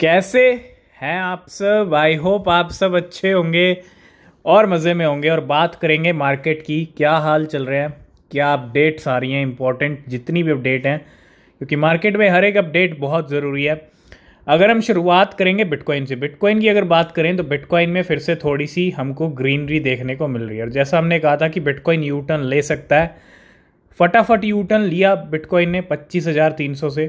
कैसे हैं आप सब आई होप आप सब अच्छे होंगे और मज़े में होंगे और बात करेंगे मार्केट की क्या हाल चल रहे हैं क्या अपडेट्स आ रही हैं इंपॉर्टेंट जितनी भी अपडेट हैं क्योंकि मार्केट में हर एक अपडेट बहुत ज़रूरी है अगर हम शुरुआत करेंगे बिटकॉइन से बिटकॉइन की अगर बात करें तो बिटकॉइन में फिर से थोड़ी सी हमको ग्रीनरी देखने को मिल रही है और जैसा हमने कहा था कि बिटकॉइन यू टर्न ले सकता है फटाफट यू टर्न लिया बिटकॉइन ने पच्चीस हज़ार तीन सौ से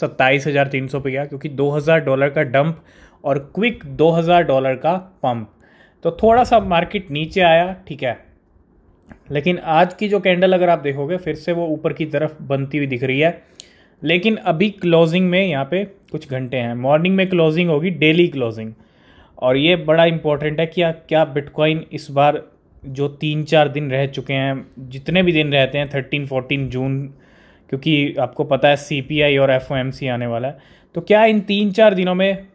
सत्ताईस हज़ार तीन सौ पे गया क्योंकि दो हज़ार डॉलर का डंप और क्विक दो हज़ार डॉलर का पम्प तो थोड़ा सा मार्केट नीचे आया ठीक है लेकिन आज की जो कैंडल अगर आप देखोगे फिर से वो ऊपर की तरफ बनती हुई दिख रही है लेकिन अभी क्लोजिंग में यहाँ पे कुछ घंटे हैं मॉर्निंग में क्लोजिंग होगी डेली क्लोजिंग और ये बड़ा इंपॉर्टेंट है कि क्या बिटकॉइन इस बार जो तीन चार दिन रह चुके हैं जितने भी दिन रहते हैं थर्टीन फोर्टीन जून क्योंकि आपको पता है सी और एफ आने वाला है तो क्या इन तीन चार दिनों में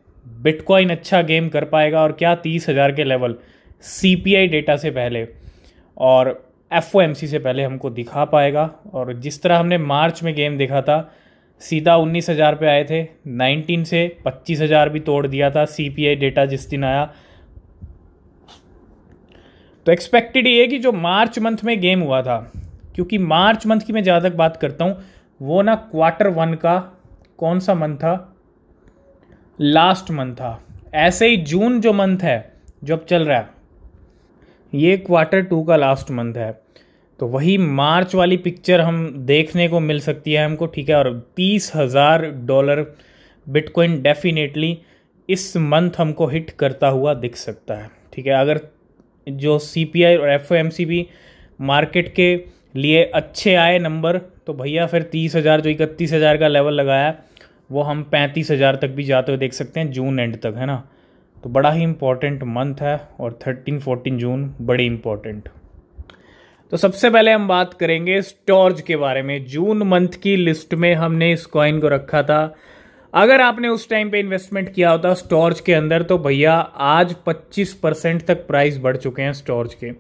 बिटकॉइन अच्छा गेम कर पाएगा और क्या तीस हज़ार के level C P I data से पहले और एफ ओ एम सी से पहले हमको दिखा पाएगा और जिस तरह हमने मार्च में गेम देखा था सीधा उन्नीस हज़ार पे आए थे नाइनटीन से पच्चीस हज़ार भी तोड़ दिया था सी पी आई डेटा जिस दिन आया तो एक्सपेक्टेड ये कि जो मार्च मंथ में गेम हुआ था क्योंकि मार्च मंथ की मैं जहाँ तक बात करता हूँ वो ना क्वार्टर वन का कौन सा मंथ था लास्ट मंथ था ऐसे ही जून जो मंथ है जो अब चल रहा है ये क्वार्टर टू का लास्ट मंथ है तो वही मार्च वाली पिक्चर हम देखने को मिल सकती है हमको ठीक है और तीस हज़ार डॉलर बिटकॉइन डेफिनेटली इस मंथ हमको हिट करता हुआ दिख सकता है ठीक है अगर जो सी पी आई और एफ ओ एम सी भी मार्केट के लिए अच्छे आए नंबर तो भैया फिर तीस हज़ार जो इकतीस हज़ार का लेवल लगाया वो हम पैंतीस हज़ार तक भी जाते हुए देख सकते हैं जून एंड तक है ना तो बड़ा ही इम्पॉर्टेंट मंथ है और थर्टीन फोर्टीन जून बड़े इम्पॉर्टेंट तो सबसे पहले हम बात करेंगे स्टॉर्ज के बारे में जून मंथ की लिस्ट में हमने इस कॉइन को रखा था अगर आपने उस टाइम पे इन्वेस्टमेंट किया होता स्टॉर्ज के अंदर तो भैया आज 25 परसेंट तक प्राइस बढ़ चुके हैं स्टॉर्ज के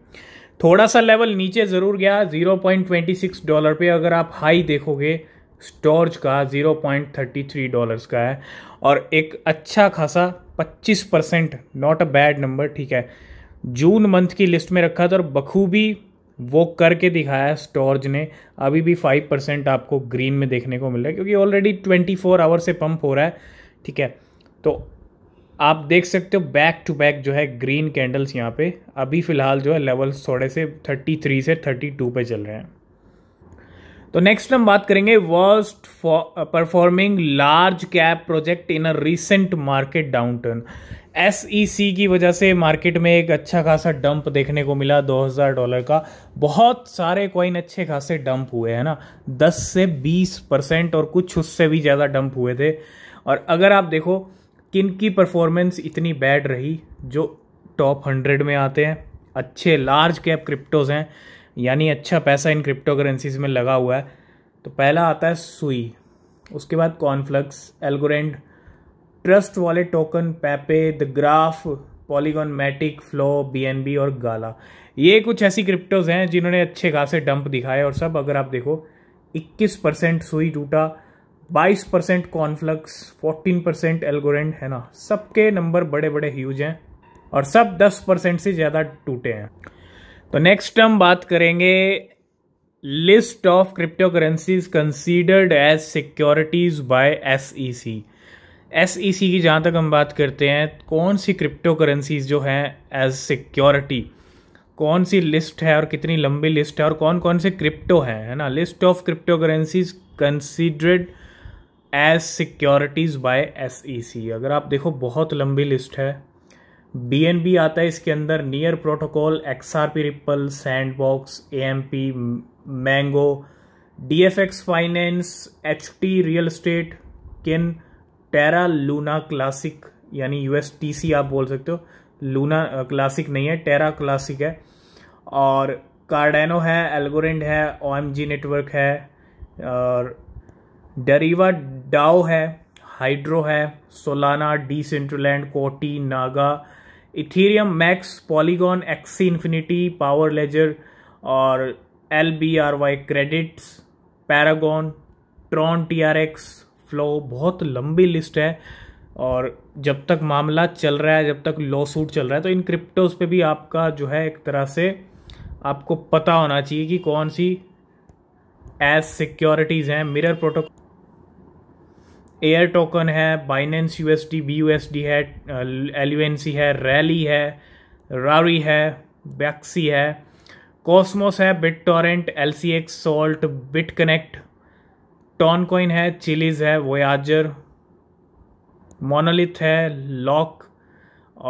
थोड़ा सा लेवल नीचे ज़रूर गया 0.26 डॉलर पे अगर आप हाई देखोगे स्टोर्ज का 0.33 डॉलर्स का है और एक अच्छा खासा 25 percent not a bad number ठीक है जून मंथ की लिस्ट में रखा था और बखूबी वो करके दिखाया स्टोर्ज ने अभी भी फाइव परसेंट आपको ग्रीन में देखने को मिल रहा है क्योंकि ऑलरेडी ट्वेंटी फोर आवर से पंप हो रहा है ठीक है तो आप देख सकते हो बैक टू बैक जो है ग्रीन कैंडल्स यहाँ पे अभी फ़िलहाल जो है लेवल्स थोड़े से 33 से 32 पे चल रहे हैं तो नेक्स्ट हम बात करेंगे worst performing large cap project in a recent market downturn एस की वजह से मार्केट में एक अच्छा खासा डंप देखने को मिला 2000 डॉलर का बहुत सारे कॉइन अच्छे खासे डंप हुए हैं ना 10 से 20 परसेंट और कुछ उससे भी ज़्यादा डंप हुए थे और अगर आप देखो किन की परफॉर्मेंस इतनी बैड रही जो टॉप हंड्रेड में आते हैं अच्छे लार्ज कैप क्रिप्टोज़ हैं यानी अच्छा पैसा इन क्रिप्टो करेंसीज में लगा हुआ है तो पहला आता है सुई उसके बाद कॉनफ्लक्स एल्गोरेंड ट्रस्ट वाले token Pepe the Graph Polygon Matic Flow B और गाला ये कुछ ऐसी क्रिप्टोज हैं जिन्होंने अच्छे खासे डंप दिखाए और सब अगर आप देखो 21 परसेंट सुई टूटा बाईस percent Conflux fourteen percent Algorand है ना सबके नंबर बड़े बड़े ह्यूज हैं और सब दस परसेंट से ज़्यादा टूटे हैं तो नेक्स्ट हम बात करेंगे list of crypto currencies considered as securities by S E C S E C की जहाँ तक हम बात करते हैं कौन सी क्रिप्टो करेंसीज जो हैं एज सिक्योरिटी कौन सी लिस्ट है और कितनी लंबी लिस्ट है और कौन कौन से क्रिप्टो हैं है ना list of crypto currencies considered as securities by S अगर आप देखो बहुत लंबी लिस्ट है बी आता है इसके अंदर Near protocol X R P Ripple Sandbox A M P Mango D F X finance H T real state Kin Terra Luna classic यानी यू एस टी सी आप बोल सकते हो लूना क्लासिक नहीं है टेरा क्लासिक है और कार्डेनो है एल्गोरेंड है ओ एम जी नेटवर्क है और डरीवा डाओ है हाइड्रो है Solana Decentraland Coti Naga Ethereum Max Polygon Axie Infinity Power Ledger और L B R Y Credits Paragon Tron T R X Flow बहुत लंबी लिस्ट है और जब तक मामला चल रहा है जब तक लॉ सूट चल रहा है तो इन क्रिप्टोज पे भी आपका जो है एक तरह से आपको पता होना चाहिए कि कौन सी एज सिक्योरिटीज़ हैं मिरर प्रोटोकॉल एयर टोकन है Binance U S D B U S D है एल है रैली है रारी है बैक्सी है कॉस्मोस है BitTorrent L C X Salt Bitconnect Ton coin है चिलीज है वोयाजर मोनोलिथ है लॉक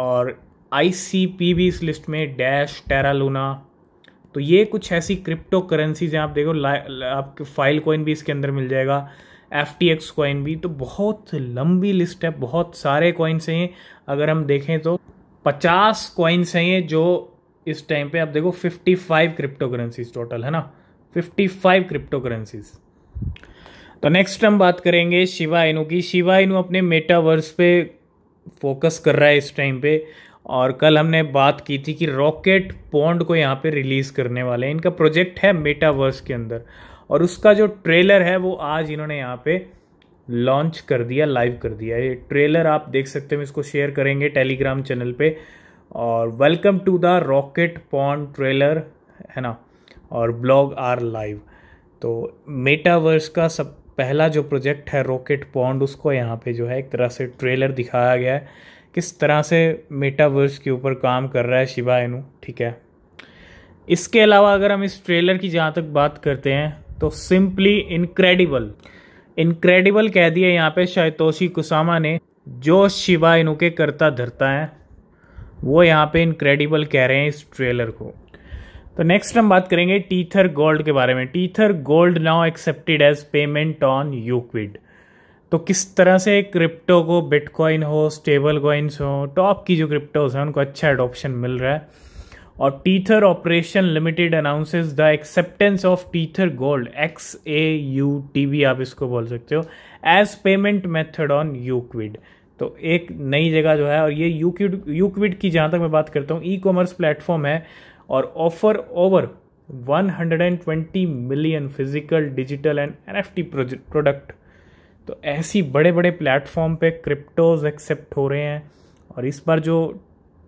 और आई सी पी भी इस लिस्ट में डैश टेरा लूना तो ये कुछ ऐसी क्रिप्टो करेंसीज हैं आप देखो आपके फाइल कॉइन भी इसके अंदर मिल जाएगा एफ टी एक्स कॉइन भी तो बहुत लंबी लिस्ट है बहुत सारे कॉइन्स हैं अगर हम देखें तो पचास कॉइन्स हैं जो इस टाइम पे आप देखो fifty five crypto currencies total है ना फिफ्टी फाइव क्रिप्टो करेंसीज तो नेक्स्ट हम बात करेंगे शिवा इनु की शिवा इनु अपने मेटावर्स पे फोकस कर रहा है इस टाइम पे और कल हमने बात की थी कि रॉकेट पॉन्ड को यहाँ पे रिलीज़ करने वाले हैं इनका प्रोजेक्ट है मेटावर्स के अंदर और उसका जो ट्रेलर है वो आज इन्होंने यहाँ पे लॉन्च कर दिया लाइव कर दिया ये ट्रेलर आप देख सकते हैं इसको शेयर करेंगे टेलीग्राम चैनल पे और वेलकम टू द रॉकेट पॉन ट्रेलर है ना और ब्लॉग आर लाइव तो मेटावर्स का सब पहला जो प्रोजेक्ट है रॉकेट पॉन्ड उसको यहाँ पे जो है एक तरह से ट्रेलर दिखाया गया है किस तरह से मेटावर्स के ऊपर काम कर रहा है शिवा एनू ठीक है इसके अलावा अगर हम इस ट्रेलर की जहाँ तक बात करते हैं तो सिंपली इनक्रेडिबल इनक्रेडिबल कह दिया यहाँ पे शायतोशी कुसामा ने जो शिवा के करता धरता है वो यहाँ पे इनक्रेडिबल कह रहे हैं इस ट्रेलर को तो नेक्स्ट हम बात करेंगे टीथर गोल्ड के बारे में Tether gold now accepted as payment on Uquid तो किस तरह से क्रिप्टो को बिटकॉइन हो स्टेबल कॉइन्स हो टॉप की जो क्रिप्टोज हैं उनको अच्छा एडोप्शन मिल रहा है और Tether operation limited announces the acceptance of Tether gold X A U T वी आप इसको बोल सकते हो as payment method on Uquid तो एक नई जगह जो है और ये यूक्विड यूक्विड की जहाँ तक मैं बात करता हूँ ई कॉमर्स प्लेटफॉर्म है और offer over 120 million physical digital and N F T product तो ऐसी बड़े बड़े प्लेटफॉर्म पे क्रिप्टोज एक्सेप्ट हो रहे हैं और इस बार जो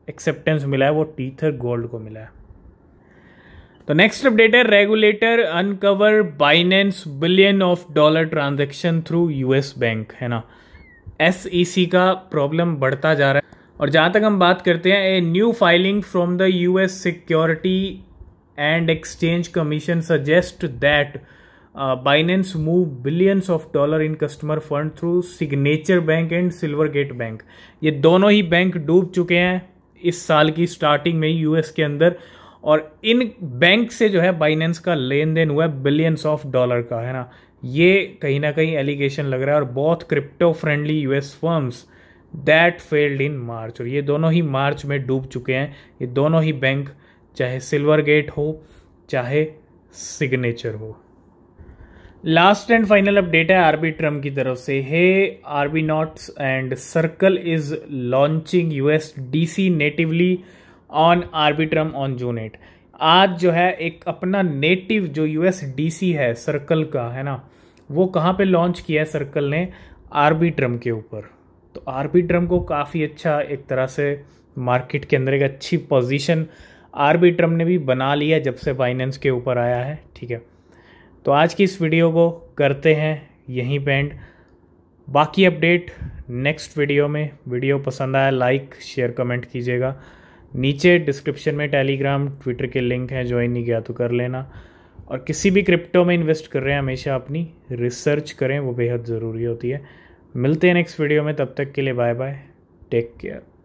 एक्सेप्टेंस मिला है वो टीथर गोल्ड को मिला है तो नेक्स्ट अपडेट है regulator uncover Binance billion of dollar transaction through US bank है ना एस e का प्रॉब्लम बढ़ता जा रहा है और जहां तक हम बात करते हैं a new filing from the US security and exchange commission suggest that Binance move billions of dollar in customer fund through Signature bank and Silvergate bank ये दोनों ही बैंक डूब चुके हैं इस साल की स्टार्टिंग में यूएस के अंदर और इन बैंक से जो है बाइनेंस का लेन देन हुआ है बिलियंस ऑफ डॉलर का है ना ये कहीं ना कहीं एलिगेशन लग रहा है और बहुत crypto friendly US firms that failed in March और ये दोनों ही मार्च में डूब चुके हैं ये दोनों ही बैंक चाहे सिल्वर गेट हो चाहे सिग्नेचर हो लास्ट एंड फाइनल अपडेट है आरबी ट्रम्प की तरफ से hey Arb notes and Circle is launching US DC natively on Arbitrum on June eight आज जो है एक अपना नेटिव जो यूएस डीसी है सर्कल का है ना वो कहाँ पे लॉन्च किया है सर्कल ने आरबी ट्रम के ऊपर तो आरबी ट्रम को काफ़ी अच्छा एक तरह से मार्केट के अंदर एक अच्छी पोजिशन आरबी ट्रम ने भी बना लिया जब से फाइनेंस के ऊपर आया है ठीक है तो आज की इस वीडियो को करते हैं यहीं पेंड बाकी अपडेट नेक्स्ट वीडियो में वीडियो पसंद आया लाइक शेयर कमेंट कीजिएगा नीचे डिस्क्रिप्शन में टेलीग्राम ट्विटर के लिंक हैं ज्वाइन नहीं किया तो कर लेना और किसी भी क्रिप्टो में इन्वेस्ट कर रहे हैं हमेशा अपनी रिसर्च करें वो बेहद ज़रूरी होती है मिलते हैं नेक्स्ट वीडियो में तब तक के लिए बाय बाय टेक केयर